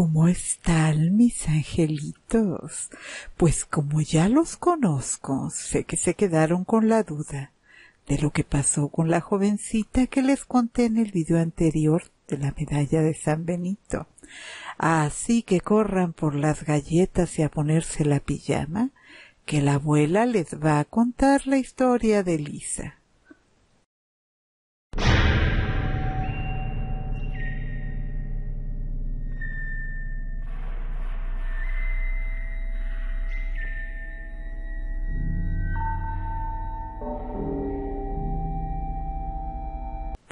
¿Cómo están mis angelitos? Pues como ya los conozco, sé que se quedaron con la duda de lo que pasó con la jovencita que les conté en el video anterior de la medalla de San Benito. Así que corran por las galletas y a ponerse la pijama, que la abuela les va a contar la historia de Lisa.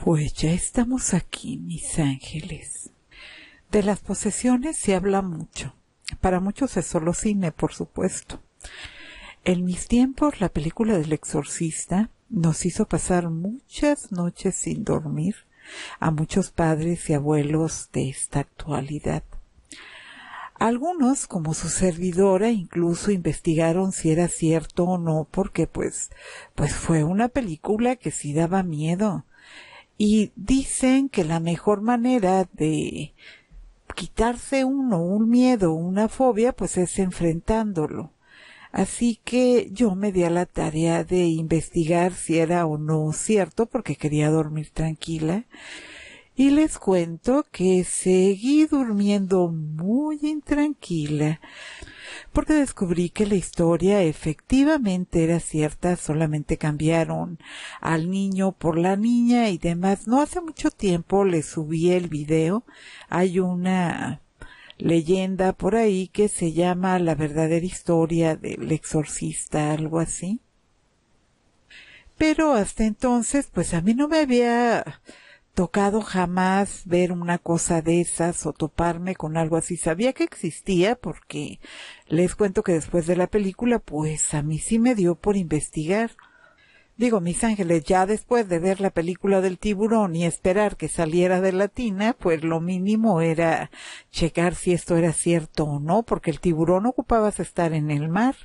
Pues ya estamos aquí, mis ángeles. De las posesiones se habla mucho. Para muchos es solo cine, por supuesto. En mis tiempos, la película del exorcista nos hizo pasar muchas noches sin dormir a muchos padres y abuelos de esta actualidad. Algunos, como su servidora, incluso investigaron si era cierto o no, porque pues, pues fue una película que sí daba miedo. Y dicen que la mejor manera de quitarse uno un miedo, una fobia, pues es enfrentándolo. Así que yo me di a la tarea de investigar si era o no cierto, porque quería dormir tranquila. Y les cuento que seguí durmiendo muy intranquila porque descubrí que la historia efectivamente era cierta, solamente cambiaron al niño por la niña y demás. No hace mucho tiempo le subí el video. Hay una leyenda por ahí que se llama La verdadera historia del exorcista, algo así. Pero hasta entonces, pues a mí no me había tocado jamás ver una cosa de esas o toparme con algo así. Sabía que existía porque les cuento que después de la película, pues a mí sí me dio por investigar. Digo, mis ángeles, ya después de ver la película del tiburón y esperar que saliera de la tina, pues lo mínimo era checar si esto era cierto o no, porque el tiburón ocupabas estar en el mar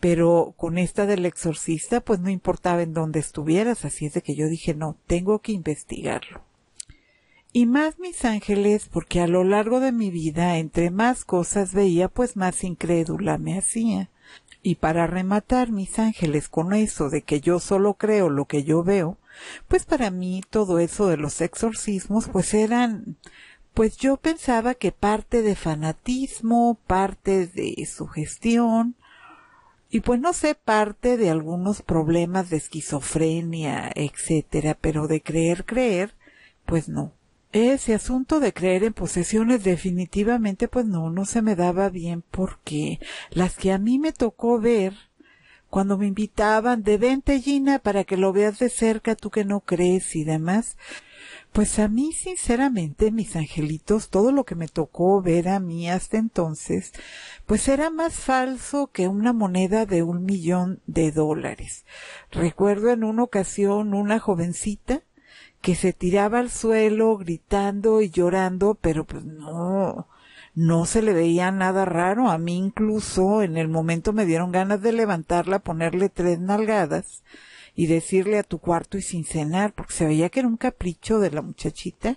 pero con esta del exorcista pues no importaba en dónde estuvieras, así es de que yo dije no, tengo que investigarlo. Y más mis ángeles, porque a lo largo de mi vida, entre más cosas veía, pues más incrédula me hacía. Y para rematar mis ángeles con eso de que yo solo creo lo que yo veo, pues para mí todo eso de los exorcismos pues eran pues yo pensaba que parte de fanatismo, parte de sugestión y pues no sé, parte de algunos problemas de esquizofrenia, etcétera, pero de creer creer, pues no ese asunto de creer en posesiones definitivamente pues no, no se me daba bien porque las que a mí me tocó ver cuando me invitaban de vente Gina para que lo veas de cerca tú que no crees y demás, pues a mí sinceramente mis angelitos todo lo que me tocó ver a mí hasta entonces pues era más falso que una moneda de un millón de dólares. Recuerdo en una ocasión una jovencita que se tiraba al suelo gritando y llorando, pero pues no, no se le veía nada raro. A mí incluso en el momento me dieron ganas de levantarla, ponerle tres nalgadas y decirle a tu cuarto y sin cenar, porque se veía que era un capricho de la muchachita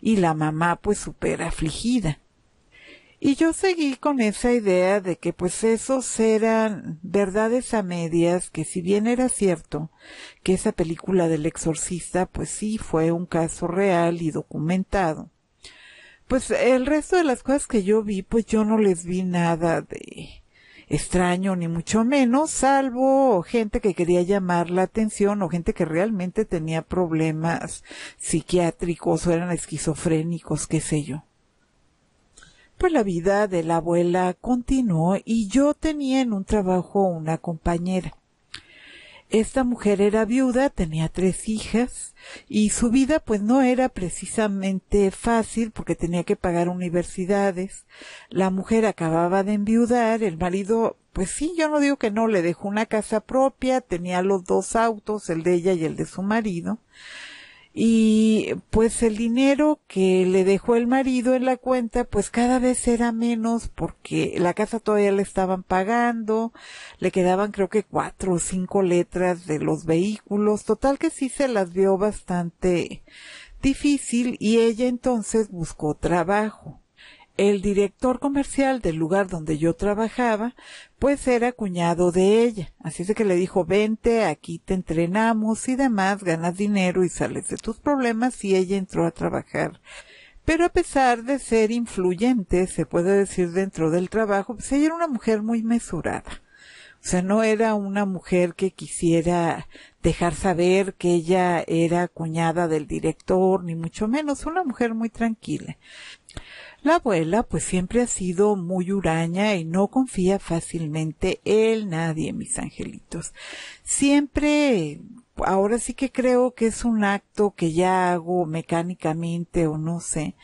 y la mamá pues súper afligida. Y yo seguí con esa idea de que pues esos eran verdades a medias, que si bien era cierto que esa película del exorcista pues sí fue un caso real y documentado, pues el resto de las cosas que yo vi pues yo no les vi nada de extraño ni mucho menos, salvo gente que quería llamar la atención o gente que realmente tenía problemas psiquiátricos o eran esquizofrénicos, qué sé yo pues la vida de la abuela continuó y yo tenía en un trabajo una compañera. Esta mujer era viuda, tenía tres hijas y su vida pues no era precisamente fácil porque tenía que pagar universidades. La mujer acababa de enviudar, el marido pues sí, yo no digo que no, le dejó una casa propia, tenía los dos autos, el de ella y el de su marido y pues el dinero que le dejó el marido en la cuenta pues cada vez era menos porque la casa todavía le estaban pagando, le quedaban creo que cuatro o cinco letras de los vehículos, total que sí se las vio bastante difícil y ella entonces buscó trabajo el director comercial del lugar donde yo trabajaba, pues era cuñado de ella. Así es que le dijo, vente, aquí te entrenamos y demás, ganas dinero y sales de tus problemas y ella entró a trabajar. Pero a pesar de ser influyente, se puede decir dentro del trabajo, pues ella era una mujer muy mesurada. O sea, no era una mujer que quisiera dejar saber que ella era cuñada del director, ni mucho menos, una mujer muy tranquila. La abuela pues siempre ha sido muy huraña y no confía fácilmente en nadie, mis angelitos. Siempre, ahora sí que creo que es un acto que ya hago mecánicamente o no sé.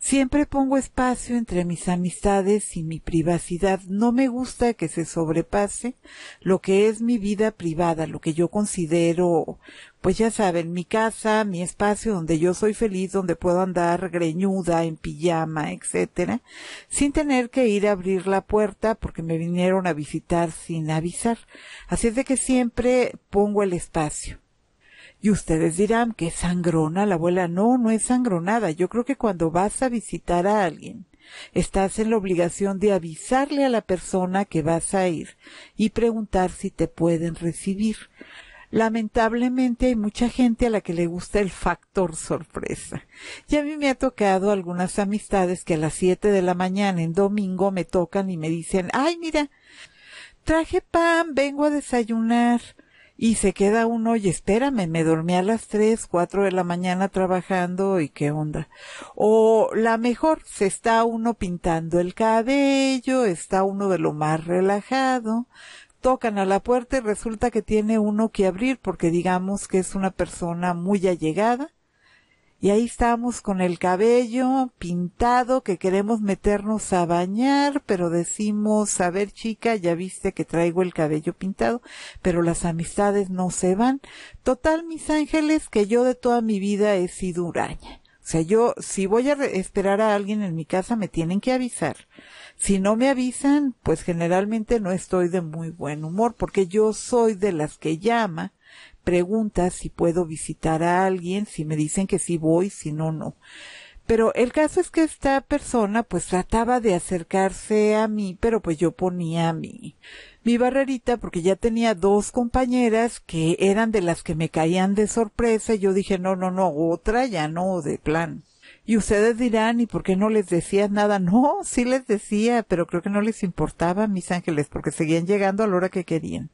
Siempre pongo espacio entre mis amistades y mi privacidad. No me gusta que se sobrepase lo que es mi vida privada, lo que yo considero pues ya saben, mi casa, mi espacio donde yo soy feliz, donde puedo andar greñuda, en pijama, etcétera, sin tener que ir a abrir la puerta porque me vinieron a visitar sin avisar. Así es de que siempre pongo el espacio. Y ustedes dirán que es sangrona la abuela. No, no es sangronada. Yo creo que cuando vas a visitar a alguien, estás en la obligación de avisarle a la persona que vas a ir y preguntar si te pueden recibir lamentablemente hay mucha gente a la que le gusta el factor sorpresa. Y a mí me ha tocado algunas amistades que a las siete de la mañana en domingo me tocan y me dicen, ay, mira, traje pan, vengo a desayunar. Y se queda uno, y espérame, me dormí a las tres, cuatro de la mañana trabajando y qué onda. O la mejor, se está uno pintando el cabello, está uno de lo más relajado, tocan a la puerta y resulta que tiene uno que abrir porque digamos que es una persona muy allegada. Y ahí estamos con el cabello pintado que queremos meternos a bañar, pero decimos, a ver chica, ya viste que traigo el cabello pintado, pero las amistades no se van. Total, mis ángeles, que yo de toda mi vida he sido huraña. O sea, yo, si voy a esperar a alguien en mi casa, me tienen que avisar. Si no me avisan, pues generalmente no estoy de muy buen humor, porque yo soy de las que llama, pregunta si puedo visitar a alguien, si me dicen que sí voy, si no, no. Pero el caso es que esta persona pues trataba de acercarse a mí, pero pues yo ponía mi, mi barrerita porque ya tenía dos compañeras que eran de las que me caían de sorpresa y yo dije, no, no, no, otra ya no, de plan. Y ustedes dirán, ¿y por qué no les decías nada? No, sí les decía, pero creo que no les importaba, mis ángeles, porque seguían llegando a la hora que querían.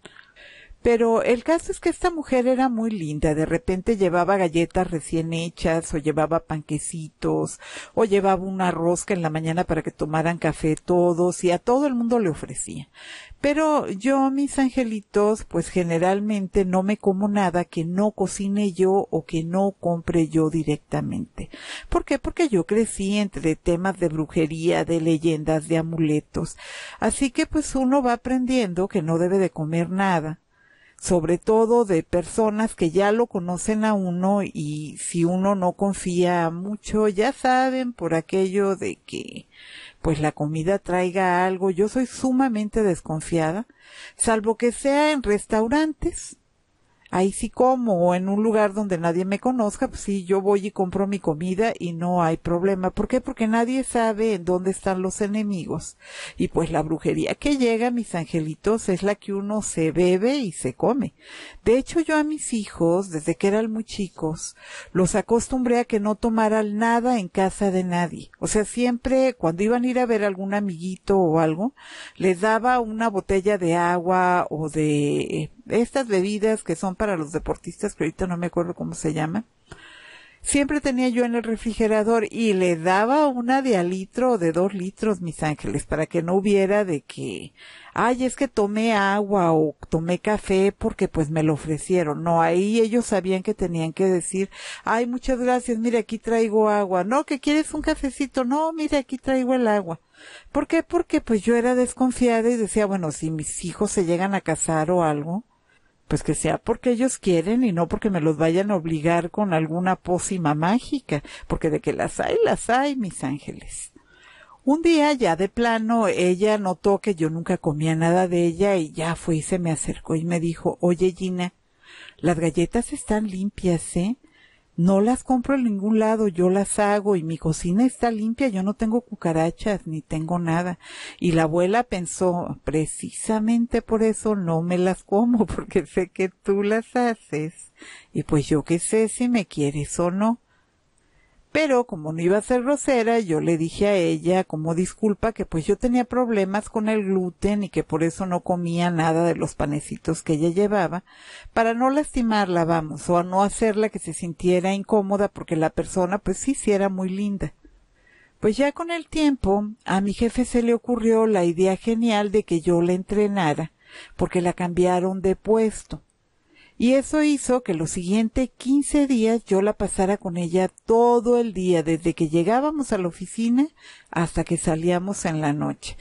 Pero el caso es que esta mujer era muy linda. De repente llevaba galletas recién hechas o llevaba panquecitos o llevaba una rosca en la mañana para que tomaran café todos y a todo el mundo le ofrecía. Pero yo, mis angelitos, pues generalmente no me como nada que no cocine yo o que no compre yo directamente. ¿Por qué? Porque yo crecí entre temas de brujería, de leyendas, de amuletos. Así que pues uno va aprendiendo que no debe de comer nada sobre todo de personas que ya lo conocen a uno y si uno no confía mucho, ya saben por aquello de que pues la comida traiga algo. Yo soy sumamente desconfiada, salvo que sea en restaurantes ahí sí como o en un lugar donde nadie me conozca, pues sí, yo voy y compro mi comida y no hay problema. ¿Por qué? Porque nadie sabe en dónde están los enemigos. Y pues la brujería que llega, mis angelitos, es la que uno se bebe y se come. De hecho, yo a mis hijos, desde que eran muy chicos, los acostumbré a que no tomaran nada en casa de nadie. O sea, siempre cuando iban a ir a ver a algún amiguito o algo, les daba una botella de agua o de eh, estas bebidas que son para los deportistas, que ahorita no me acuerdo cómo se llama, siempre tenía yo en el refrigerador y le daba una de a litro o de dos litros, mis ángeles, para que no hubiera de que, ay, es que tomé agua o tomé café porque pues me lo ofrecieron. No, ahí ellos sabían que tenían que decir, ay, muchas gracias, mire, aquí traigo agua. No, que quieres un cafecito. No, mire, aquí traigo el agua. ¿Por qué? Porque pues yo era desconfiada y decía, bueno, si mis hijos se llegan a casar o algo, pues que sea porque ellos quieren y no porque me los vayan a obligar con alguna pócima mágica, porque de que las hay, las hay, mis ángeles. Un día ya de plano ella notó que yo nunca comía nada de ella y ya fue y se me acercó y me dijo, oye Gina, las galletas están limpias, ¿eh? no las compro en ningún lado, yo las hago y mi cocina está limpia, yo no tengo cucarachas ni tengo nada. Y la abuela pensó, precisamente por eso no me las como, porque sé que tú las haces. Y pues yo qué sé si me quieres o no. Pero como no iba a ser grosera, yo le dije a ella como disculpa que pues yo tenía problemas con el gluten y que por eso no comía nada de los panecitos que ella llevaba, para no lastimarla, vamos, o a no hacerla que se sintiera incómoda porque la persona pues sí, sí era muy linda. Pues ya con el tiempo, a mi jefe se le ocurrió la idea genial de que yo la entrenara, porque la cambiaron de puesto. Y eso hizo que los siguientes 15 días yo la pasara con ella todo el día, desde que llegábamos a la oficina hasta que salíamos en la noche.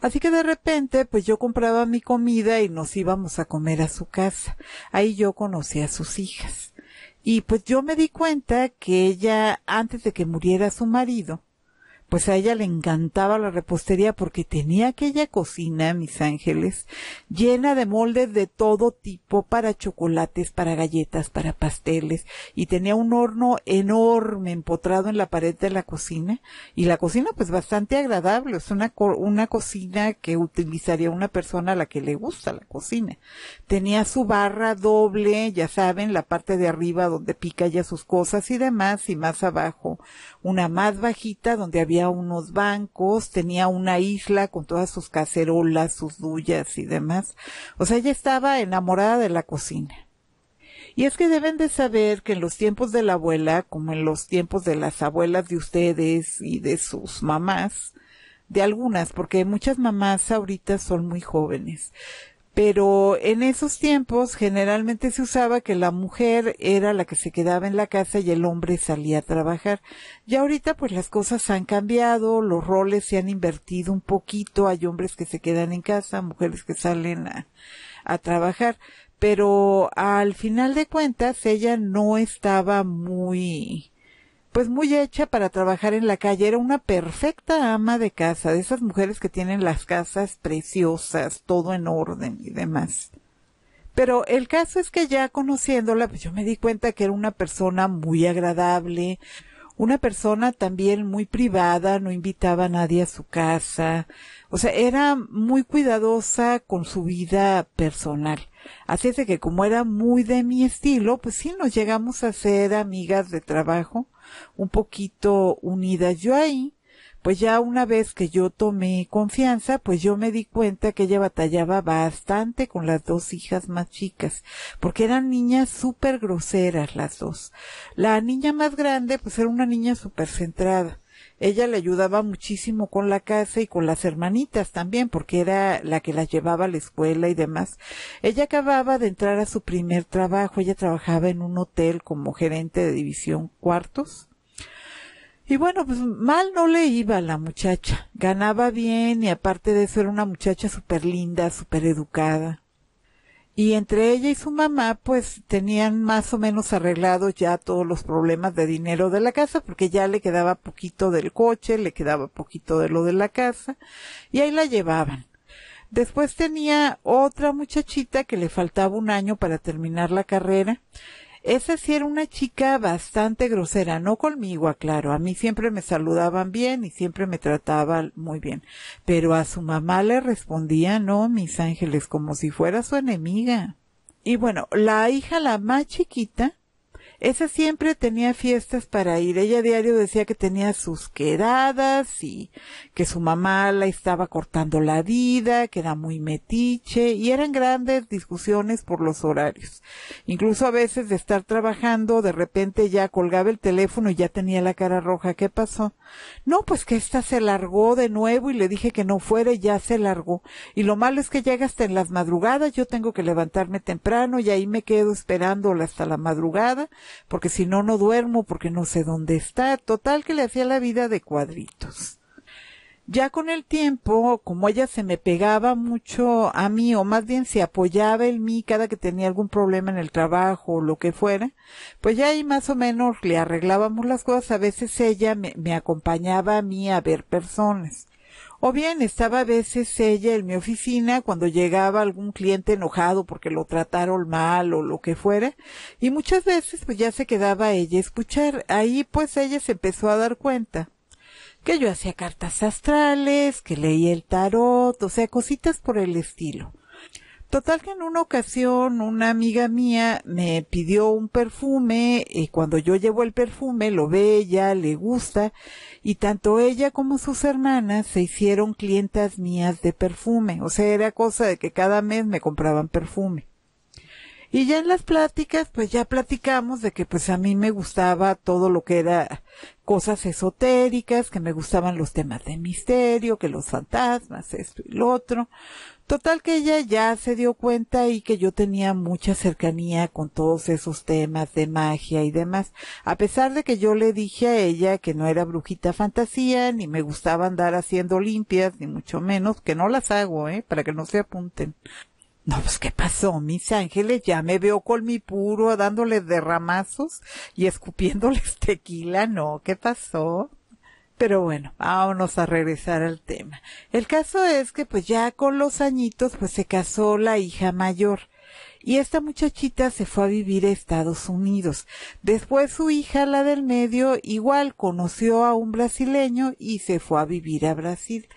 Así que de repente, pues yo compraba mi comida y nos íbamos a comer a su casa. Ahí yo conocí a sus hijas. Y pues yo me di cuenta que ella, antes de que muriera su marido, pues a ella le encantaba la repostería porque tenía aquella cocina, mis ángeles, llena de moldes de todo tipo para chocolates, para galletas, para pasteles y tenía un horno enorme empotrado en la pared de la cocina y la cocina pues bastante agradable, es una, una cocina que utilizaría una persona a la que le gusta la cocina. Tenía su barra doble, ya saben, la parte de arriba donde pica ya sus cosas y demás y más abajo, una más bajita donde había unos bancos, tenía una isla con todas sus cacerolas, sus duyas y demás. O sea, ella estaba enamorada de la cocina. Y es que deben de saber que en los tiempos de la abuela, como en los tiempos de las abuelas de ustedes y de sus mamás, de algunas, porque muchas mamás ahorita son muy jóvenes pero en esos tiempos generalmente se usaba que la mujer era la que se quedaba en la casa y el hombre salía a trabajar. Ya ahorita pues las cosas han cambiado, los roles se han invertido un poquito, hay hombres que se quedan en casa, mujeres que salen a, a trabajar, pero al final de cuentas ella no estaba muy pues muy hecha para trabajar en la calle. Era una perfecta ama de casa, de esas mujeres que tienen las casas preciosas, todo en orden y demás. Pero el caso es que ya conociéndola, pues yo me di cuenta que era una persona muy agradable, una persona también muy privada, no invitaba a nadie a su casa, o sea, era muy cuidadosa con su vida personal. Así es de que como era muy de mi estilo, pues sí nos llegamos a ser amigas de trabajo, un poquito unida yo ahí, pues ya una vez que yo tomé confianza, pues yo me di cuenta que ella batallaba bastante con las dos hijas más chicas, porque eran niñas súper groseras las dos. La niña más grande, pues era una niña súper centrada ella le ayudaba muchísimo con la casa y con las hermanitas también, porque era la que las llevaba a la escuela y demás. Ella acababa de entrar a su primer trabajo, ella trabajaba en un hotel como gerente de división cuartos. Y bueno, pues mal no le iba a la muchacha. Ganaba bien y aparte de eso era una muchacha súper linda, súper educada y entre ella y su mamá pues tenían más o menos arreglados ya todos los problemas de dinero de la casa porque ya le quedaba poquito del coche, le quedaba poquito de lo de la casa y ahí la llevaban. Después tenía otra muchachita que le faltaba un año para terminar la carrera esa sí era una chica bastante grosera, no conmigo, aclaro. A mí siempre me saludaban bien y siempre me trataban muy bien. Pero a su mamá le respondía, no, mis ángeles, como si fuera su enemiga. Y bueno, la hija, la más chiquita, esa siempre tenía fiestas para ir. Ella diario decía que tenía sus quedadas y que su mamá la estaba cortando la vida, que era muy metiche y eran grandes discusiones por los horarios. Incluso a veces de estar trabajando, de repente ya colgaba el teléfono y ya tenía la cara roja. ¿Qué pasó? No, pues que esta se largó de nuevo y le dije que no fuera y ya se largó. Y lo malo es que llega hasta en las madrugadas, yo tengo que levantarme temprano y ahí me quedo esperándola hasta la madrugada porque si no, no duermo, porque no sé dónde está. Total que le hacía la vida de cuadritos. Ya con el tiempo, como ella se me pegaba mucho a mí, o más bien se apoyaba en mí cada que tenía algún problema en el trabajo o lo que fuera, pues ya ahí más o menos le arreglábamos las cosas. A veces ella me, acompañaba a mí a ver personas. O bien estaba a veces ella en mi oficina cuando llegaba algún cliente enojado porque lo trataron mal o lo que fuera. Y muchas veces pues ya se quedaba ella a escuchar. Ahí pues ella se empezó a dar cuenta que yo hacía cartas astrales, que leía el tarot, o sea, cositas por el estilo. Total que en una ocasión una amiga mía me pidió un perfume y cuando yo llevo el perfume lo ve ella, le gusta y tanto ella como sus hermanas se hicieron clientas mías de perfume. O sea, era cosa de que cada mes me compraban perfume. Y ya en las pláticas, pues ya platicamos de que pues a mí me gustaba todo lo que era cosas esotéricas, que me gustaban los temas de misterio, que los fantasmas, esto y lo otro. Total que ella ya se dio cuenta y que yo tenía mucha cercanía con todos esos temas de magia y demás. A pesar de que yo le dije a ella que no era brujita fantasía, ni me gustaba andar haciendo limpias, ni mucho menos, que no las hago, ¿eh? Para que no se apunten. No, pues ¿qué pasó, mis ángeles? Ya me veo con mi puro dándoles derramazos y escupiéndoles tequila, no, ¿qué pasó? Pero bueno, vámonos a regresar al tema. El caso es que pues ya con los añitos pues se casó la hija mayor y esta muchachita se fue a vivir a Estados Unidos. Después su hija, la del medio, igual conoció a un brasileño y se fue a vivir a Brasil.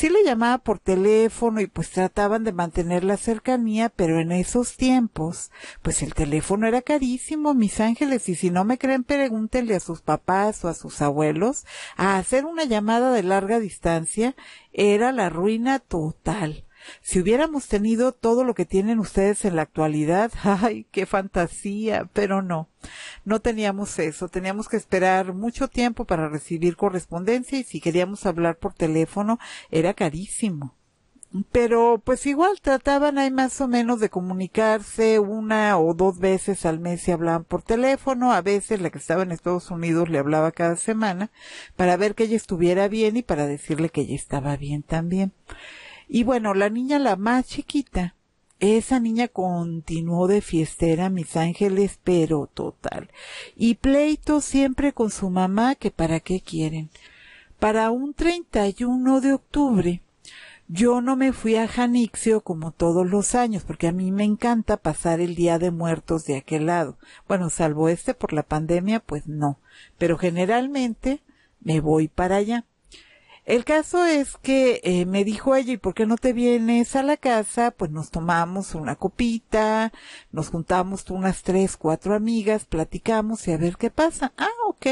Sí le llamaba por teléfono y pues trataban de mantener la cercanía, pero en esos tiempos, pues el teléfono era carísimo, mis ángeles, y si no me creen, pregúntenle a sus papás o a sus abuelos, a hacer una llamada de larga distancia era la ruina total. Si hubiéramos tenido todo lo que tienen ustedes en la actualidad, ay, qué fantasía, pero no. No teníamos eso, teníamos que esperar mucho tiempo para recibir correspondencia y si queríamos hablar por teléfono era carísimo pero pues igual trataban ahí más o menos de comunicarse una o dos veces al mes y hablaban por teléfono, a veces la que estaba en Estados Unidos le hablaba cada semana para ver que ella estuviera bien y para decirle que ella estaba bien también. Y bueno, la niña, la más chiquita, esa niña continuó de fiestera, mis ángeles, pero total. Y pleito siempre con su mamá, que para qué quieren. Para un 31 de octubre, yo no me fui a Janixio como todos los años, porque a mí me encanta pasar el Día de Muertos de aquel lado. Bueno, salvo este por la pandemia, pues no. Pero generalmente me voy para allá. El caso es que eh, me dijo ella, ¿y por qué no te vienes a la casa? Pues nos tomamos una copita, nos juntamos unas tres, cuatro amigas, platicamos y a ver qué pasa. Ah, ok.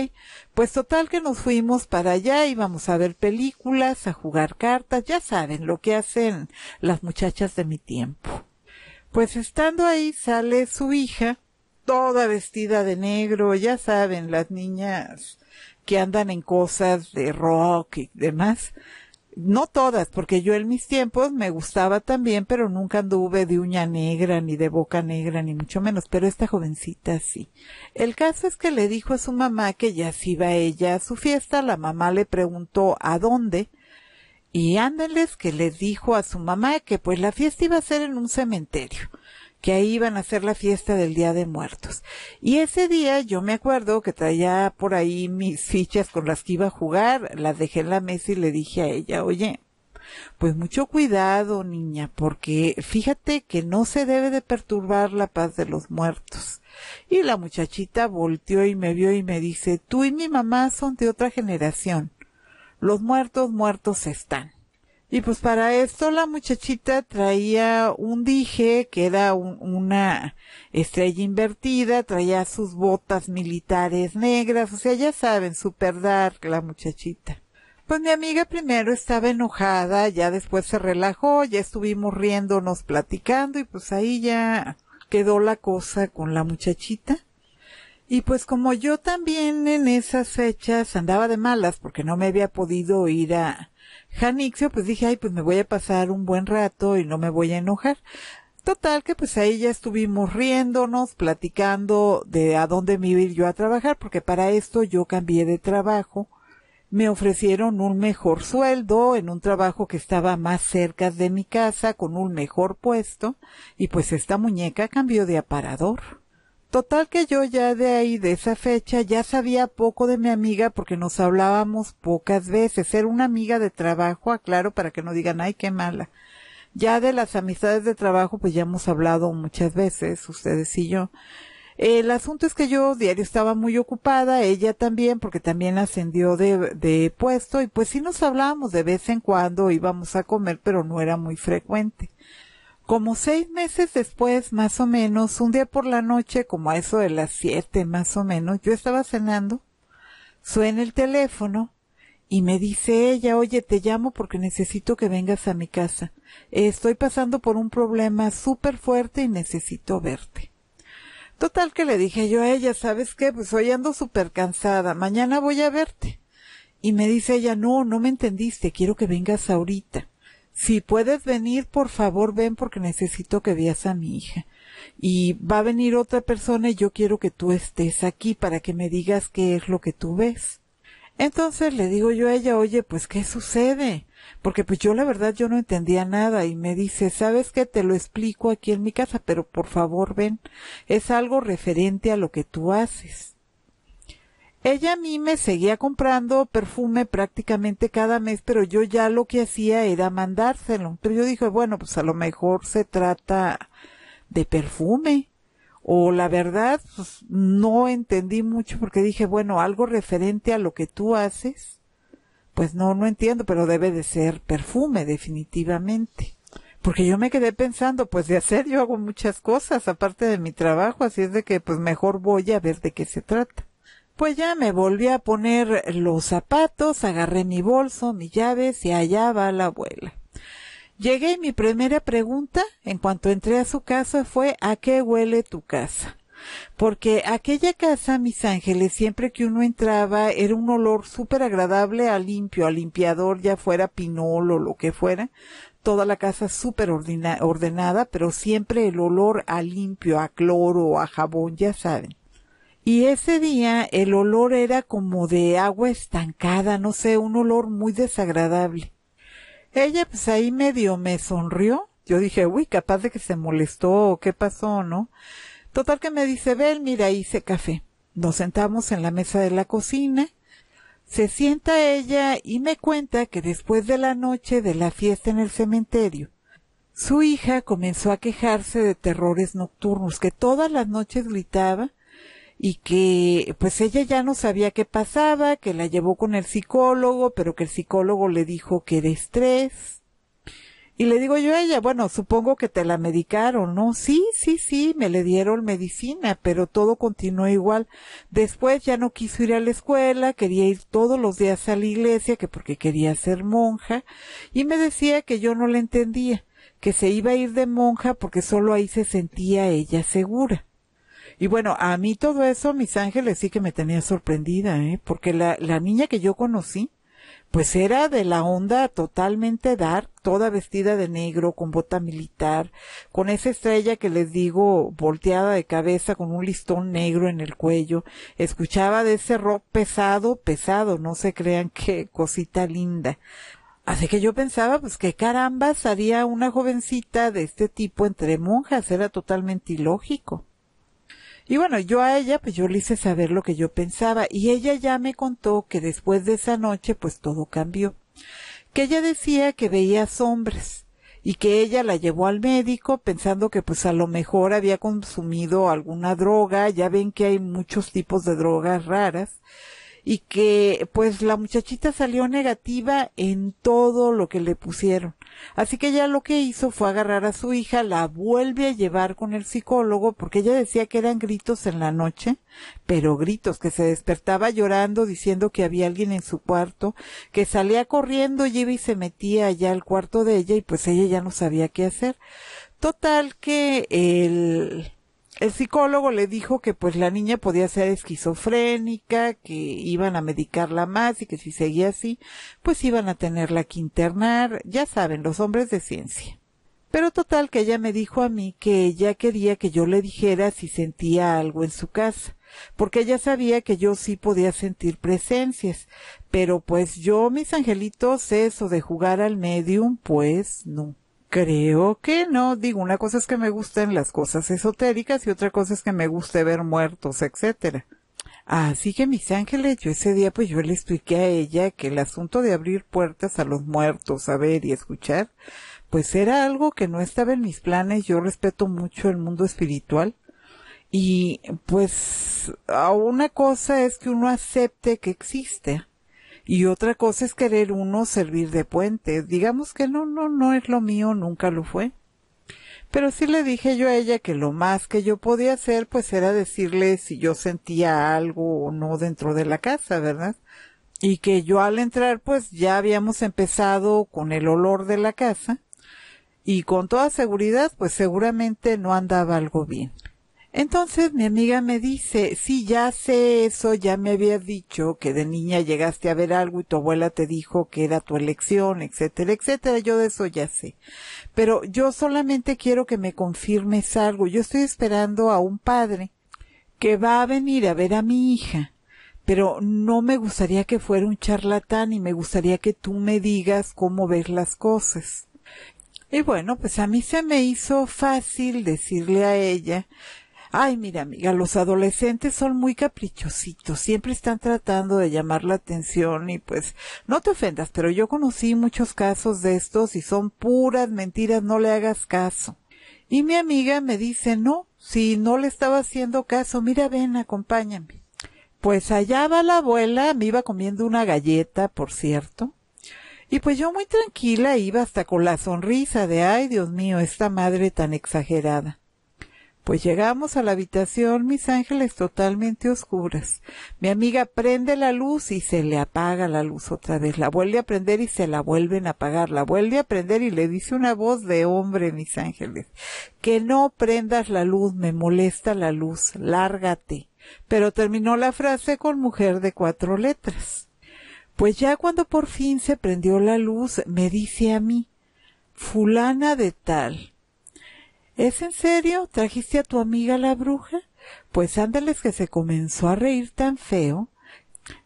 Pues total que nos fuimos para allá, íbamos a ver películas, a jugar cartas, ya saben lo que hacen las muchachas de mi tiempo. Pues estando ahí sale su hija, toda vestida de negro, ya saben, las niñas que andan en cosas de rock y demás. No todas, porque yo en mis tiempos me gustaba también, pero nunca anduve de uña negra, ni de boca negra, ni mucho menos, pero esta jovencita sí. El caso es que le dijo a su mamá que ya se iba ella a su fiesta, la mamá le preguntó a dónde, y ándeles que le dijo a su mamá que pues la fiesta iba a ser en un cementerio que ahí iban a hacer la fiesta del Día de Muertos. Y ese día yo me acuerdo que traía por ahí mis fichas con las que iba a jugar, las dejé en la mesa y le dije a ella, oye, pues mucho cuidado, niña, porque fíjate que no se debe de perturbar la paz de los muertos. Y la muchachita volteó y me vio y me dice, tú y mi mamá son de otra generación. Los muertos muertos están. Y pues para esto la muchachita traía un dije que era una estrella invertida, traía sus botas militares negras, o sea, ya saben, super dark la muchachita. Pues mi amiga primero estaba enojada, ya después se relajó, ya estuvimos riéndonos, platicando y pues ahí ya quedó la cosa con la muchachita. Y pues como yo también en esas fechas andaba de malas porque no me había podido ir a, Janixio, pues dije, ay, pues me voy a pasar un buen rato y no me voy a enojar. Total que pues ahí ya estuvimos riéndonos, platicando de a dónde me iba yo a trabajar, porque para esto yo cambié de trabajo. Me ofrecieron un mejor sueldo en un trabajo que estaba más cerca de mi casa, con un mejor puesto, y pues esta muñeca cambió de aparador. Total que yo ya de ahí, de esa fecha, ya sabía poco de mi amiga porque nos hablábamos pocas veces. Era una amiga de trabajo, aclaro, para que no digan, ay, qué mala. Ya de las amistades de trabajo, pues ya hemos hablado muchas veces, ustedes y yo. El asunto es que yo diario estaba muy ocupada, ella también, porque también ascendió de, de puesto, y pues sí nos hablábamos de vez en cuando, íbamos a comer, pero no era muy frecuente. Como seis meses después, más o menos, un día por la noche, como a eso de las siete más o menos, yo estaba cenando, suena el teléfono y me dice ella, oye, te llamo porque necesito que vengas a mi casa. Estoy pasando por un problema súper fuerte y necesito verte. Total que le dije yo a ella, ¿sabes qué? Pues hoy ando súper cansada, mañana voy a verte. Y me dice ella, no, no me entendiste, quiero que vengas ahorita si puedes venir, por favor ven porque necesito que veas a mi hija. Y va a venir otra persona y yo quiero que tú estés aquí para que me digas qué es lo que tú ves. Entonces le digo yo a ella, oye, pues ¿qué sucede? Porque pues yo la verdad yo no entendía nada y me dice, sabes que te lo explico aquí en mi casa, pero por favor ven, es algo referente a lo que tú haces. Ella a mí me seguía comprando perfume prácticamente cada mes, pero yo ya lo que hacía era mandárselo. Pero yo dije, bueno, pues a lo mejor se trata de perfume. O la verdad, pues, no entendí mucho porque dije, bueno, algo referente a lo que tú haces, pues no, no entiendo, pero debe de ser perfume, definitivamente. Porque yo me quedé pensando, pues de hacer yo hago muchas cosas aparte de mi trabajo, así es de que pues mejor voy a ver de qué se trata. Pues ya me volví a poner los zapatos, agarré mi bolso, mis llaves y allá va la abuela. Llegué y mi primera pregunta, en cuanto entré a su casa, fue ¿a qué huele tu casa? Porque aquella casa, mis ángeles, siempre que uno entraba era un olor súper agradable a limpio, a limpiador, ya fuera pinol o lo que fuera. Toda la casa súper ordenada, pero siempre el olor a limpio, a cloro, a jabón, ya saben. Y ese día el olor era como de agua estancada, no sé, un olor muy desagradable. Ella pues ahí medio me sonrió. Yo dije, uy, capaz de que se molestó o qué pasó, ¿no? Total que me dice, Bel, mira, hice café. Nos sentamos en la mesa de la cocina. Se sienta ella y me cuenta que después de la noche de la fiesta en el cementerio, su hija comenzó a quejarse de terrores nocturnos, que todas las noches gritaba y que pues ella ya no sabía qué pasaba, que la llevó con el psicólogo, pero que el psicólogo le dijo que era estrés. Y le digo yo a ella, bueno, supongo que te la medicaron, ¿no? Sí, sí, sí, me le dieron medicina, pero todo continuó igual. Después ya no quiso ir a la escuela, quería ir todos los días a la iglesia, que porque quería ser monja, y me decía que yo no la entendía, que se iba a ir de monja porque solo ahí se sentía ella segura. Y bueno, a mí todo eso, mis ángeles, sí que me tenía sorprendida, ¿eh? porque la, la niña que yo conocí, pues era de la onda totalmente dar, toda vestida de negro, con bota militar, con esa estrella que les digo volteada de cabeza, con un listón negro en el cuello. Escuchaba de ese rock pesado, pesado, no se crean qué cosita linda. Así que yo pensaba, pues que caramba, haría una jovencita de este tipo entre monjas, era totalmente ilógico. Y bueno, yo a ella, pues yo le hice saber lo que yo pensaba y ella ya me contó que después de esa noche, pues todo cambió. Que ella decía que veía sombras y que ella la llevó al médico pensando que pues a lo mejor había consumido alguna droga, ya ven que hay muchos tipos de drogas raras, y que pues la muchachita salió negativa en todo lo que le pusieron. Así que ella lo que hizo fue agarrar a su hija, la vuelve a llevar con el psicólogo porque ella decía que eran gritos en la noche, pero gritos, que se despertaba llorando diciendo que había alguien en su cuarto, que salía corriendo y iba y se metía allá al cuarto de ella y pues ella ya no sabía qué hacer. Total que el el psicólogo le dijo que pues la niña podía ser esquizofrénica, que iban a medicarla más y que si seguía así, pues iban a tenerla que internar, ya saben, los hombres de ciencia. Pero total que ella me dijo a mí que ella quería que yo le dijera si sentía algo en su casa, porque ella sabía que yo sí podía sentir presencias, pero pues yo, mis angelitos, eso de jugar al medium, pues no. Creo que no. Digo, una cosa es que me gusten las cosas esotéricas y otra cosa es que me guste ver muertos, etcétera. Así que mis ángeles, yo ese día pues yo le expliqué a ella que el asunto de abrir puertas a los muertos, a ver y escuchar, pues era algo que no estaba en mis planes. Yo respeto mucho el mundo espiritual. Y pues una cosa es que uno acepte que existe y otra cosa es querer uno servir de puente. Digamos que no, no, no es lo mío, nunca lo fue. Pero sí le dije yo a ella que lo más que yo podía hacer pues era decirle si yo sentía algo o no dentro de la casa, ¿verdad? Y que yo al entrar pues ya habíamos empezado con el olor de la casa y con toda seguridad pues seguramente no andaba algo bien. Entonces mi amiga me dice, sí, ya sé eso, ya me había dicho que de niña llegaste a ver algo y tu abuela te dijo que era tu elección, etcétera, etcétera, yo de eso ya sé. Pero yo solamente quiero que me confirmes algo, yo estoy esperando a un padre que va a venir a ver a mi hija, pero no me gustaría que fuera un charlatán y me gustaría que tú me digas cómo ver las cosas. Y bueno, pues a mí se me hizo fácil decirle a ella Ay, mira, amiga, los adolescentes son muy caprichositos, siempre están tratando de llamar la atención y pues no te ofendas, pero yo conocí muchos casos de estos y son puras mentiras, no le hagas caso. Y mi amiga me dice, no, si no le estaba haciendo caso, mira, ven, acompáñame. Pues allá va la abuela, me iba comiendo una galleta, por cierto. Y pues yo muy tranquila iba hasta con la sonrisa de, ay Dios mío, esta madre tan exagerada. Pues llegamos a la habitación, mis ángeles, totalmente oscuras. Mi amiga prende la luz y se le apaga la luz otra vez. La vuelve a prender y se la vuelven a apagar. La vuelve a prender y le dice una voz de hombre, mis ángeles, que no prendas la luz, me molesta la luz, lárgate. Pero terminó la frase con mujer de cuatro letras. Pues ya cuando por fin se prendió la luz, me dice a mí, fulana de tal, ¿Es en serio? ¿Trajiste a tu amiga la bruja? Pues ándales que se comenzó a reír tan feo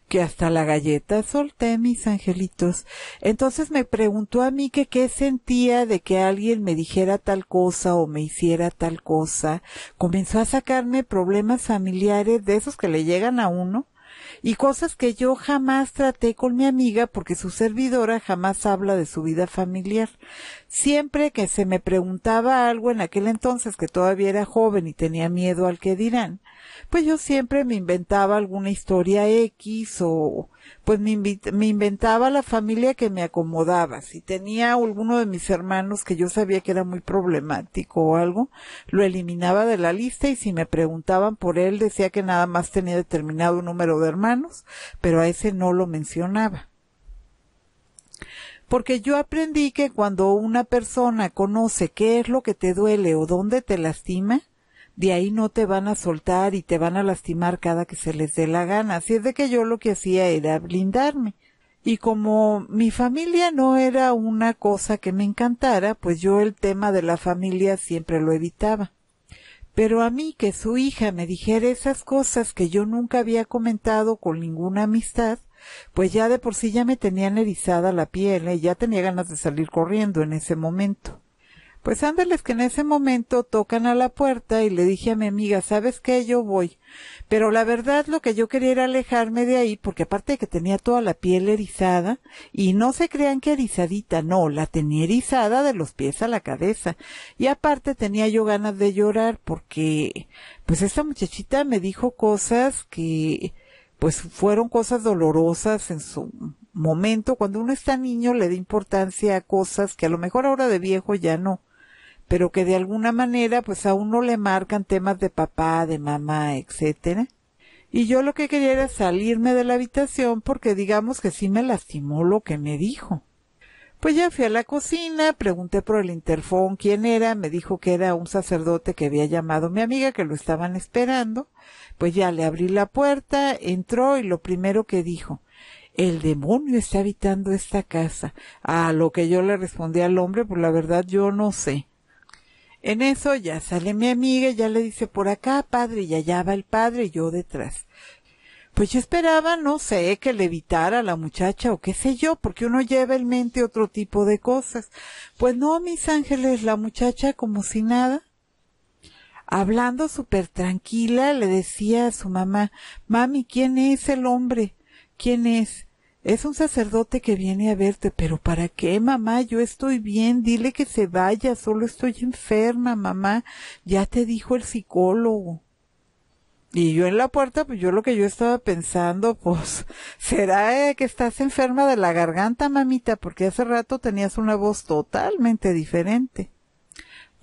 que hasta la galleta solté, mis angelitos. Entonces me preguntó a mí que qué sentía de que alguien me dijera tal cosa o me hiciera tal cosa. Comenzó a sacarme problemas familiares de esos que le llegan a uno y cosas que yo jamás traté con mi amiga porque su servidora jamás habla de su vida familiar. Siempre que se me preguntaba algo en aquel entonces que todavía era joven y tenía miedo al que dirán, pues yo siempre me inventaba alguna historia X o pues me, inventaba la familia que me acomodaba. Si tenía alguno de mis hermanos que yo sabía que era muy problemático o algo, lo eliminaba de la lista y si me preguntaban por él decía que nada más tenía determinado número de hermanos, pero a ese no lo mencionaba. Porque yo aprendí que cuando una persona conoce qué es lo que te duele o dónde te lastima, de ahí no te van a soltar y te van a lastimar cada que se les dé la gana. Así es de que yo lo que hacía era blindarme. Y como mi familia no era una cosa que me encantara, pues yo el tema de la familia siempre lo evitaba. Pero a mí que su hija me dijera esas cosas que yo nunca había comentado con ninguna amistad, pues ya de por sí ya me tenían erizada la piel y ¿eh? ya tenía ganas de salir corriendo en ese momento. Pues ándales que en ese momento tocan a la puerta y le dije a mi amiga, ¿sabes qué? Yo voy. Pero la verdad lo que yo quería era alejarme de ahí porque aparte de que tenía toda la piel erizada y no se crean que erizadita, no, la tenía erizada de los pies a la cabeza. Y aparte tenía yo ganas de llorar porque pues esta muchachita me dijo cosas que pues fueron cosas dolorosas en su momento, cuando uno está niño le da importancia a cosas que a lo mejor ahora de viejo ya no pero que de alguna manera pues aún no le marcan temas de papá, de mamá, etcétera. Y yo lo que quería era salirme de la habitación porque digamos que sí me lastimó lo que me dijo. Pues ya fui a la cocina, pregunté por el interfón quién era, me dijo que era un sacerdote que había llamado mi amiga, que lo estaban esperando. Pues ya le abrí la puerta, entró y lo primero que dijo, el demonio está habitando esta casa. A lo que yo le respondí al hombre, pues la verdad yo no sé. En eso ya sale mi amiga y ya le dice por acá, padre, y allá va el padre y yo detrás. Pues yo esperaba, no sé, que le evitara la muchacha o qué sé yo, porque uno lleva en mente otro tipo de cosas. Pues no, mis ángeles, la muchacha como si nada. Hablando súper tranquila, le decía a su mamá, mami, ¿quién es el hombre? ¿Quién es? Es un sacerdote que viene a verte, pero ¿para qué, mamá? Yo estoy bien, dile que se vaya, solo estoy enferma, mamá. Ya te dijo el psicólogo. Y yo en la puerta, pues yo lo que yo estaba pensando, pues, ¿será eh, que estás enferma de la garganta, mamita? Porque hace rato tenías una voz totalmente diferente.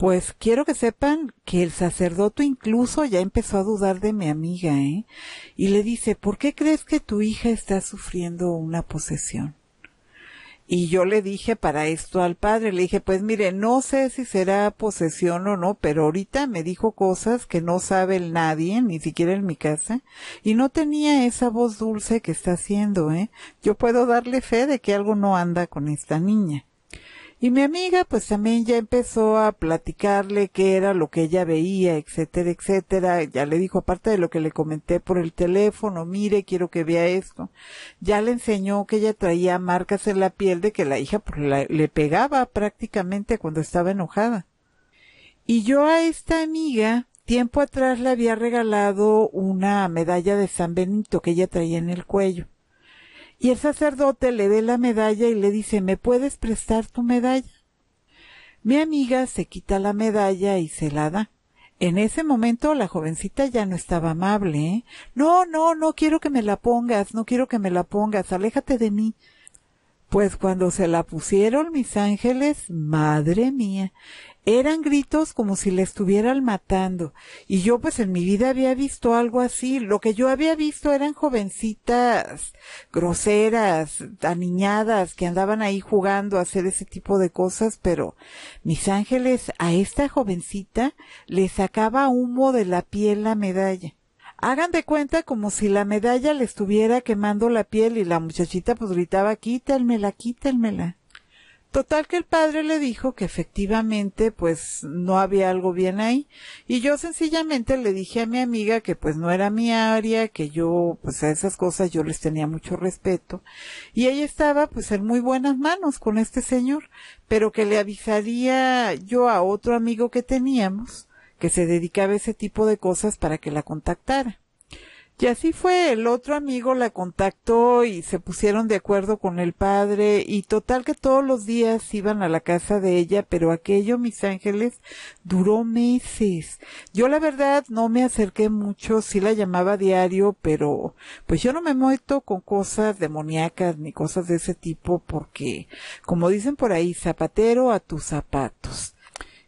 Pues quiero que sepan que el sacerdote incluso ya empezó a dudar de mi amiga, ¿eh? Y le dice, ¿por qué crees que tu hija está sufriendo una posesión? Y yo le dije para esto al padre, le dije, pues mire, no sé si será posesión o no, pero ahorita me dijo cosas que no sabe nadie, ni siquiera en mi casa, y no tenía esa voz dulce que está haciendo, ¿eh? Yo puedo darle fe de que algo no anda con esta niña. Y mi amiga pues también ya empezó a platicarle qué era lo que ella veía, etcétera, etcétera. Ya le dijo, aparte de lo que le comenté por el teléfono, mire, quiero que vea esto. Ya le enseñó que ella traía marcas en la piel de que la hija pues, le pegaba prácticamente cuando estaba enojada. Y yo a esta amiga, tiempo atrás le había regalado una medalla de San Benito que ella traía en el cuello y el sacerdote le dé la medalla y le dice, ¿me puedes prestar tu medalla? Mi amiga se quita la medalla y se la da. En ese momento la jovencita ya no estaba amable. ¿eh? No, no, no quiero que me la pongas, no quiero que me la pongas, aléjate de mí. Pues cuando se la pusieron mis ángeles, madre mía, eran gritos como si le estuvieran matando. Y yo pues en mi vida había visto algo así. Lo que yo había visto eran jovencitas groseras, aniñadas, que andaban ahí jugando a hacer ese tipo de cosas, pero mis ángeles a esta jovencita le sacaba humo de la piel la medalla. Hagan de cuenta como si la medalla le estuviera quemando la piel y la muchachita pues gritaba quítelmela, quítelmela. Total que el padre le dijo que efectivamente pues no había algo bien ahí y yo sencillamente le dije a mi amiga que pues no era mi área, que yo pues a esas cosas yo les tenía mucho respeto y ella estaba pues en muy buenas manos con este señor, pero que le avisaría yo a otro amigo que teníamos que se dedicaba a ese tipo de cosas para que la contactara. Y así fue, el otro amigo la contactó y se pusieron de acuerdo con el padre y total que todos los días iban a la casa de ella, pero aquello, mis ángeles, duró meses. Yo la verdad no me acerqué mucho, sí la llamaba diario, pero pues yo no me meto con cosas demoníacas ni cosas de ese tipo porque, como dicen por ahí, zapatero a tus zapatos.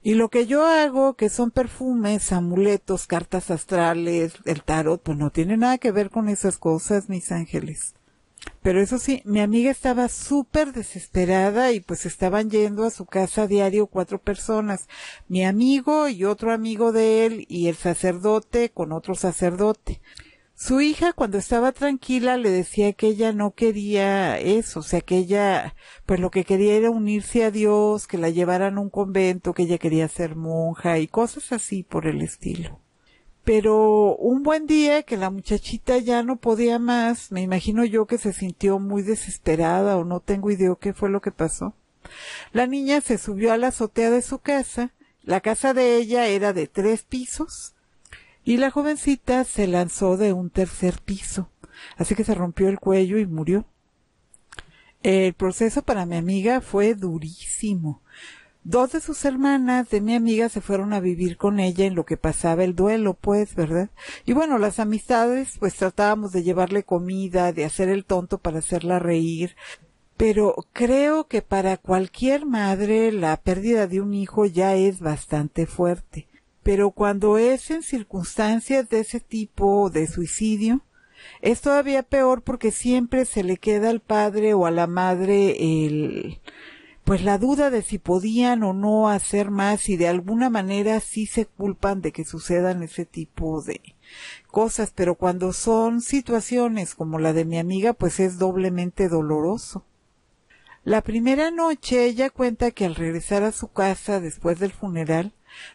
Y lo que yo hago, que son perfumes, amuletos, cartas astrales, el tarot, pues no tiene nada que ver con esas cosas, mis ángeles. Pero eso sí, mi amiga estaba súper desesperada y pues estaban yendo a su casa a diario cuatro personas, mi amigo y otro amigo de él y el sacerdote con otro sacerdote. Su hija cuando estaba tranquila le decía que ella no quería eso, o sea que ella pues lo que quería era unirse a Dios, que la llevaran a un convento, que ella quería ser monja y cosas así por el estilo. Pero un buen día que la muchachita ya no podía más, me imagino yo que se sintió muy desesperada o no tengo idea qué fue lo que pasó. La niña se subió a la azotea de su casa, la casa de ella era de tres pisos, y la jovencita se lanzó de un tercer piso, así que se rompió el cuello y murió. El proceso para mi amiga fue durísimo. Dos de sus hermanas de mi amiga se fueron a vivir con ella en lo que pasaba el duelo, pues, ¿verdad? Y bueno, las amistades, pues tratábamos de llevarle comida, de hacer el tonto para hacerla reír. Pero creo que para cualquier madre la pérdida de un hijo ya es bastante fuerte pero cuando es en circunstancias de ese tipo de suicidio, es todavía peor porque siempre se le queda al padre o a la madre el pues la duda de si podían o no hacer más y de alguna manera sí se culpan de que sucedan ese tipo de cosas, pero cuando son situaciones como la de mi amiga, pues es doblemente doloroso. La primera noche ella cuenta que al regresar a su casa después del funeral,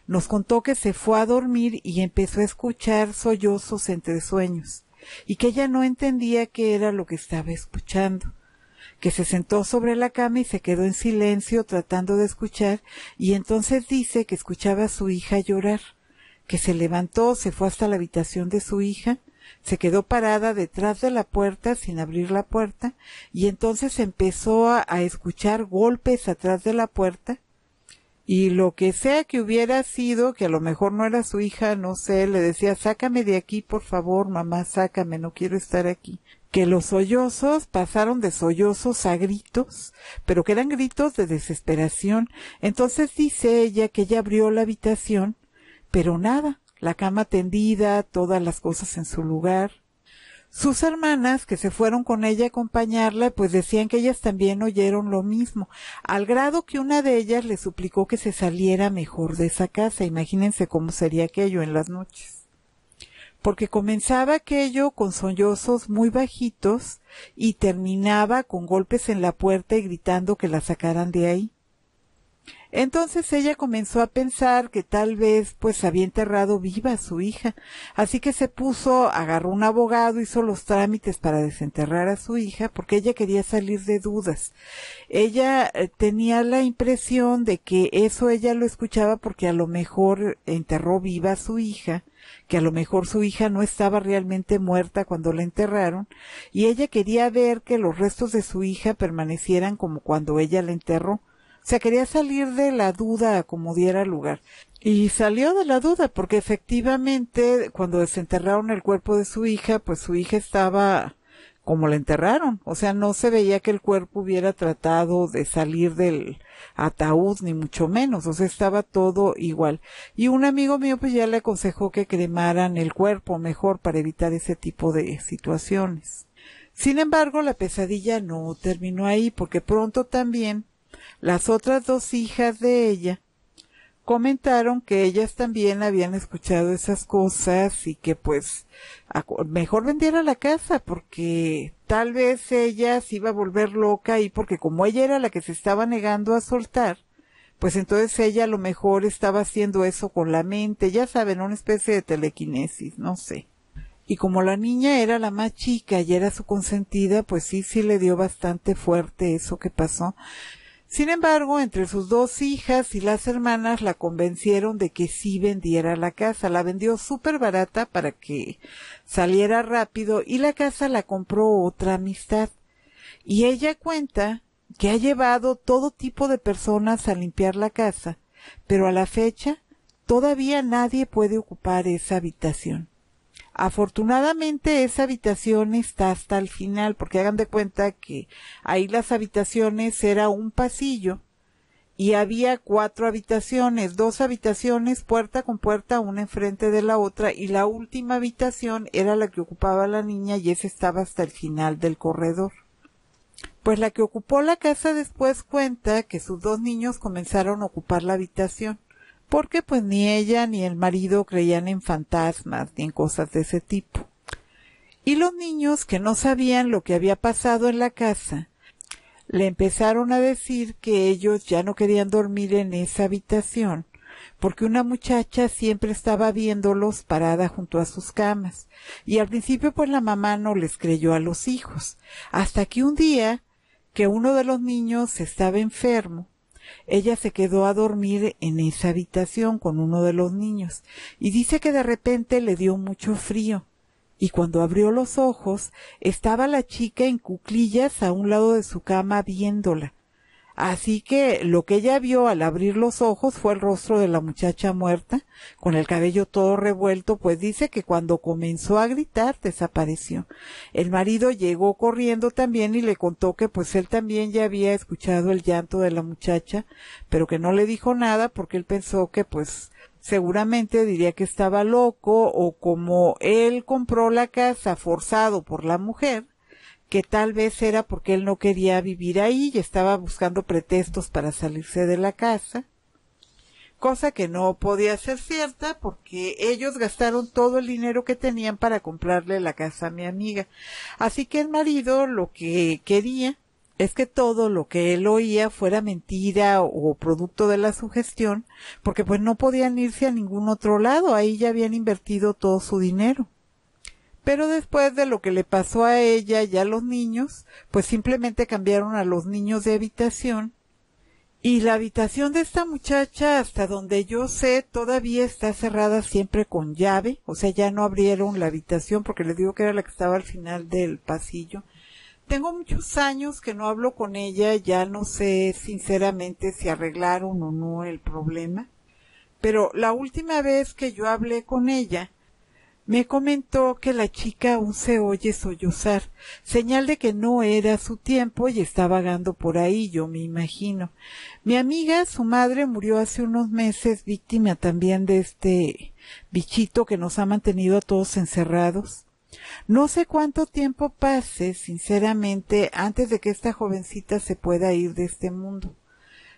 nos contó que se fue a dormir y empezó a escuchar sollozos entre sueños, y que ella no entendía qué era lo que estaba escuchando que se sentó sobre la cama y se quedó en silencio tratando de escuchar, y entonces dice que escuchaba a su hija llorar, que se levantó, se fue hasta la habitación de su hija, se quedó parada detrás de la puerta sin abrir la puerta, y entonces empezó a, escuchar golpes atrás de la puerta, y lo que sea que hubiera sido, que a lo mejor no era su hija, no sé, le decía, sácame de aquí, por favor, mamá, sácame, no quiero estar aquí. Que los sollozos pasaron de sollozos a gritos, pero que eran gritos de desesperación. Entonces dice ella que ella abrió la habitación, pero nada, la cama tendida, todas las cosas en su lugar. Sus hermanas, que se fueron con ella a acompañarla, pues decían que ellas también oyeron lo mismo, al grado que una de ellas le suplicó que se saliera mejor de esa casa. Imagínense cómo sería aquello en las noches. Porque comenzaba aquello con sollozos muy bajitos y terminaba con golpes en la puerta y gritando que la sacaran de ahí. Entonces ella comenzó a pensar que tal vez pues había enterrado viva a su hija, así que se puso, agarró un abogado, hizo los trámites para desenterrar a su hija porque ella quería salir de dudas. Ella eh, tenía la impresión de que eso ella lo escuchaba porque a lo mejor enterró viva a su hija, que a lo mejor su hija no estaba realmente muerta cuando la enterraron, y ella quería ver que los restos de su hija permanecieran como cuando ella la enterró sea, quería salir de la duda como diera lugar. Y salió de la duda porque efectivamente cuando desenterraron el cuerpo de su hija, pues su hija estaba como la enterraron. O sea, no se veía que el cuerpo hubiera tratado de salir del ataúd, ni mucho menos. O sea, estaba todo igual. Y un amigo mío pues ya le aconsejó que cremaran el cuerpo mejor para evitar ese tipo de situaciones. Sin embargo, la pesadilla no terminó ahí porque pronto también las otras dos hijas de ella comentaron que ellas también habían escuchado esas cosas y que pues mejor vendiera la casa porque tal vez ella se iba a volver loca y porque como ella era la que se estaba negando a soltar, pues entonces ella a lo mejor estaba haciendo eso con la mente, ya saben, una especie de telequinesis, no sé. Y como la niña era la más chica y era su consentida, pues sí, sí le dio bastante fuerte eso que pasó. Sin embargo, entre sus dos hijas y las hermanas la convencieron de que sí vendiera la casa. La vendió súper barata para que saliera rápido y la casa la compró otra amistad. Y ella cuenta que ha llevado todo tipo de personas a limpiar la casa, pero a la fecha todavía nadie puede ocupar esa habitación. Afortunadamente esa habitación está hasta el final, porque hagan de cuenta que ahí las habitaciones era un pasillo y había cuatro habitaciones, dos habitaciones puerta con puerta, una enfrente de la otra, y la última habitación era la que ocupaba la niña y esa estaba hasta el final del corredor. Pues la que ocupó la casa después cuenta que sus dos niños comenzaron a ocupar la habitación porque pues ni ella ni el marido creían en fantasmas ni en cosas de ese tipo. Y los niños que no sabían lo que había pasado en la casa, le empezaron a decir que ellos ya no querían dormir en esa habitación, porque una muchacha siempre estaba viéndolos parada junto a sus camas, y al principio pues la mamá no les creyó a los hijos, hasta que un día que uno de los niños estaba enfermo ella se quedó a dormir en esa habitación con uno de los niños y dice que de repente le dio mucho frío y cuando abrió los ojos estaba la chica en cuclillas a un lado de su cama viéndola Así que lo que ella vio al abrir los ojos fue el rostro de la muchacha muerta, con el cabello todo revuelto, pues dice que cuando comenzó a gritar desapareció. El marido llegó corriendo también y le contó que pues él también ya había escuchado el llanto de la muchacha, pero que no le dijo nada porque él pensó que pues seguramente diría que estaba loco o como él compró la casa forzado por la mujer, que tal vez era porque él no quería vivir ahí y estaba buscando pretextos para salirse de la casa, cosa que no podía ser cierta porque ellos gastaron todo el dinero que tenían para comprarle la casa a mi amiga. Así que el marido lo que quería es que todo lo que él oía fuera mentira o, producto de la sugestión, porque pues no podían irse a ningún otro lado, ahí ya habían invertido todo su dinero pero después de lo que le pasó a ella y a los niños, pues simplemente cambiaron a los niños de habitación y la habitación de esta muchacha, hasta donde yo sé, todavía está cerrada siempre con llave, o sea, ya no abrieron la habitación porque les digo que era la que estaba al final del pasillo. Tengo muchos años que no hablo con ella, ya no sé sinceramente si arreglaron o no el problema, pero la última vez que yo hablé con ella, me comentó que la chica aún se oye sollozar, señal de que no era su tiempo y está vagando por ahí, yo me imagino. Mi amiga, su madre, murió hace unos meses víctima también de este bichito que nos ha mantenido a todos encerrados. No sé cuánto tiempo pase, sinceramente, antes de que esta jovencita se pueda ir de este mundo.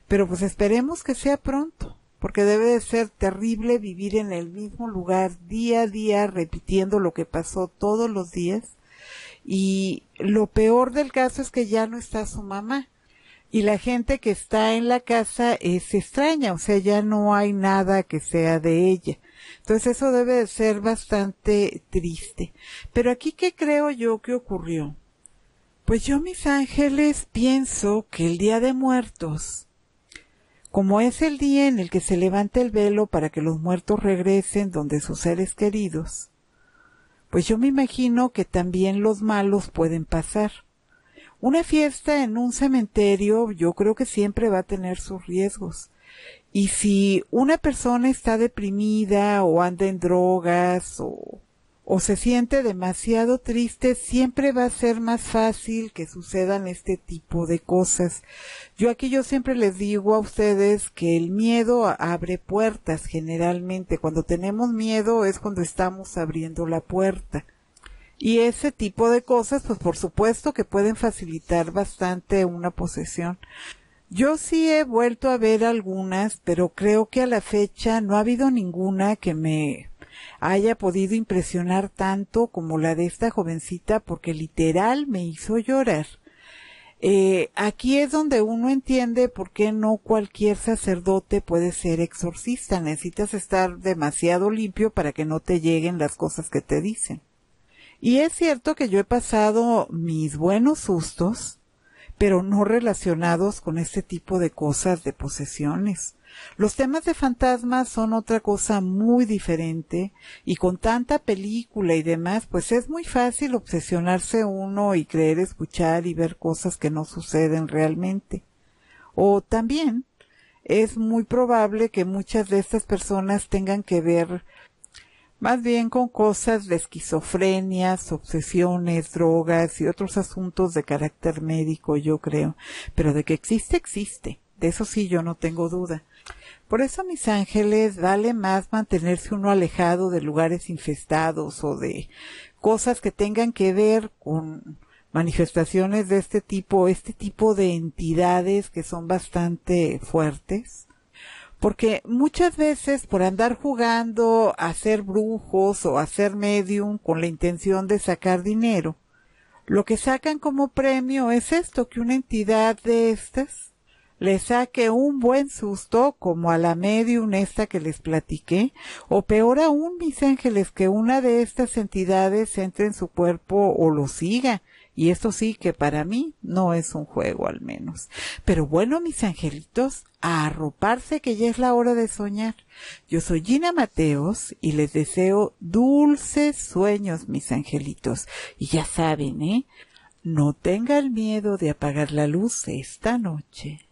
Pero pues esperemos que sea pronto porque debe de ser terrible vivir en el mismo lugar día a día repitiendo lo que pasó todos los días. Y lo peor del caso es que ya no está su mamá. Y la gente que está en la casa es extraña, o sea, ya no hay nada que sea de ella. Entonces eso debe de ser bastante triste. Pero aquí, ¿qué creo yo que ocurrió? Pues yo, mis ángeles, pienso que el Día de Muertos como es el día en el que se levanta el velo para que los muertos regresen donde sus seres queridos, pues yo me imagino que también los malos pueden pasar. Una fiesta en un cementerio yo creo que siempre va a tener sus riesgos. Y si una persona está deprimida o anda en drogas o o se siente demasiado triste, siempre va a ser más fácil que sucedan este tipo de cosas. Yo aquí yo siempre les digo a ustedes que el miedo abre puertas generalmente. Cuando tenemos miedo es cuando estamos abriendo la puerta. Y ese tipo de cosas, pues por supuesto que pueden facilitar bastante una posesión. Yo sí he vuelto a ver algunas, pero creo que a la fecha no ha habido ninguna que me haya podido impresionar tanto como la de esta jovencita porque literal me hizo llorar. Eh, aquí es donde uno entiende por qué no cualquier sacerdote puede ser exorcista. Necesitas estar demasiado limpio para que no te lleguen las cosas que te dicen. Y es cierto que yo he pasado mis buenos sustos, pero no relacionados con este tipo de cosas de posesiones. Los temas de fantasmas son otra cosa muy diferente y con tanta película y demás, pues es muy fácil obsesionarse uno y creer escuchar y ver cosas que no suceden realmente. O también es muy probable que muchas de estas personas tengan que ver más bien con cosas de esquizofrenias, obsesiones, drogas y otros asuntos de carácter médico, yo creo. Pero de que existe, existe. De eso sí yo no tengo duda. Por eso, mis ángeles, vale más mantenerse uno alejado de lugares infestados o de cosas que tengan que ver con manifestaciones de este tipo, este tipo de entidades que son bastante fuertes. Porque muchas veces por andar jugando a ser brujos o a ser medium con la intención de sacar dinero, lo que sacan como premio es esto, que una entidad de estas les saque un buen susto como a la medio honesta que les platiqué, o peor aún, mis ángeles, que una de estas entidades entre en su cuerpo o lo siga. Y esto sí que para mí no es un juego al menos. Pero bueno, mis angelitos, a arroparse que ya es la hora de soñar. Yo soy Gina Mateos y les deseo dulces sueños, mis angelitos. Y ya saben, ¿eh? No tengan miedo de apagar la luz esta noche.